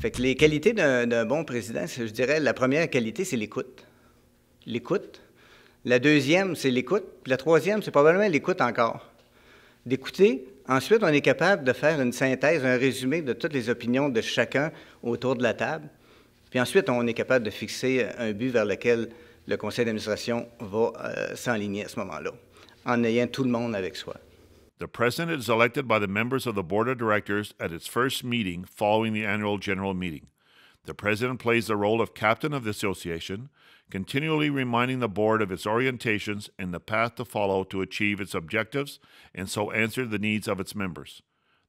Fait que les qualités d'un bon président, je dirais, la première qualité, c'est l'écoute. L'écoute. La deuxième, c'est l'écoute. La troisième, c'est probablement l'écoute encore. D'écouter. Ensuite, on est capable de faire une synthèse, un résumé de toutes les opinions de chacun autour de la table. Puis ensuite, on est capable de fixer un but vers lequel le conseil d'administration va s'aligner euh, s'enligner à ce moment-là, en ayant tout le monde avec soi. The president is elected by the members of the board of directors at its first meeting following the annual general meeting. The president plays the role of captain of the association, continually reminding the board of its orientations and the path to follow to achieve its objectives and so answer the needs of its members.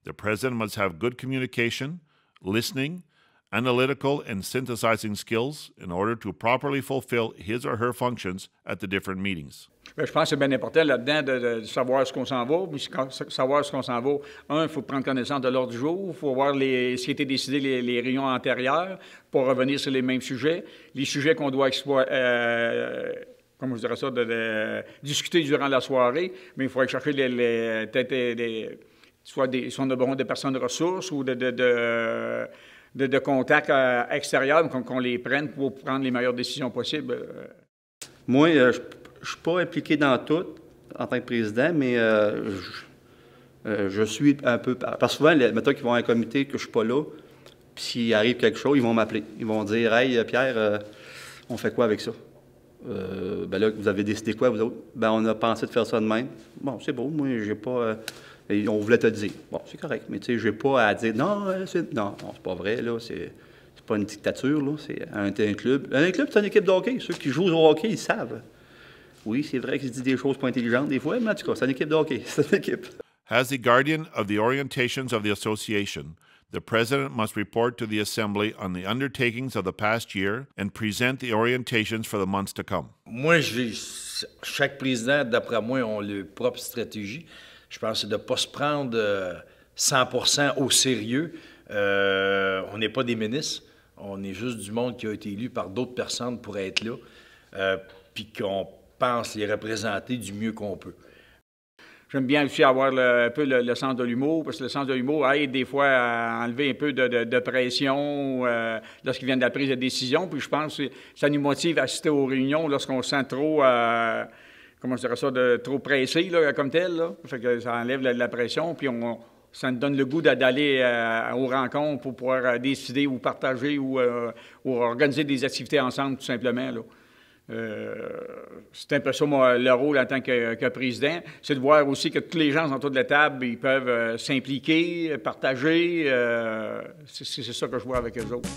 The president must have good communication, listening, analytical, and synthesizing skills in order to properly fulfill his or her functions at the different meetings. Ben, je pense que c'est bien important là-dedans de, savoir ce qu'on s'en va, Mais savoir ce qu'on s'en va. Un, il faut prendre connaissance de l'ordre du jour, il faut voir les, ce qui a été décidé les, les réunions antérieures pour revenir sur les mêmes sujets, les sujets qu'on doit exploiter. Euh, comme je dirais ça, de, discuter durant la soirée, mais il faut chercher les, têtes soit des, soit des, personnes de ressources ou de, de de, contacts euh, extérieurs, qu'on les prenne pour prendre les meilleures décisions possibles. Euh. Moi, euh, je ne suis pas impliqué dans tout en tant que président, mais je, suis un peu. Parce que souvent, les, qu'ils vont à un comité que je ne suis pas là, puis s'il arrive quelque chose, ils vont m'appeler. Ils vont dire Hey, Pierre, on fait quoi avec ça? Euh, ben là, vous avez décidé quoi, vous autres? Ben, on a pensé de faire ça de même. Bon, c'est beau, moi, j'ai pas. Euh, on voulait te dire. Bon, c'est correct, mais tu sais, j'ai pas à dire non, euh, c'est. Non, c'est pas vrai, là. C'est pas une dictature, là. C'est un, club. Un club, c'est une équipe de hockey. Ceux qui jouent au hockey, ils savent. Oui, c'est vrai qu'ils disent des choses pas intelligentes des fois, mais en tout cas, c'est une équipe de hockey. C'est une équipe. the guardian of the orientations of the association, The President must report to the Assembly on the undertakings of the past year and present the orientations for the months to come. Moi, chaque président, d'après moi, a leur propre stratégie. Je pense de ne pas se prendre 100 euh, au sérieux. Euh, on n'est pas des ministres. On est juste du monde qui a été élu par d'autres personnes pour être là, euh, puis qu'on pense les représenter du mieux qu'on peut. J'aime bien aussi avoir un peu le, sens de l'humour, parce que le sens de l'humour aide des fois à enlever un peu de, pression euh, lorsqu'il vient de la prise de décision. Puis je pense que ça nous motive à assister aux réunions lorsqu'on se sent trop, euh, comment je dirais ça, de, trop pressé comme tel. que ça enlève la, pression, puis on, ça nous donne le goût d'aller euh, aux rencontres pour pouvoir décider ou partager ou, organiser des activités ensemble, tout simplement. Euh, c'est un peu ça moi, le rôle en tant que, que président, c'est de voir aussi que tous les gens autour de la table, ils peuvent euh, s'impliquer, partager. Euh, c'est ça que je vois avec eux autres.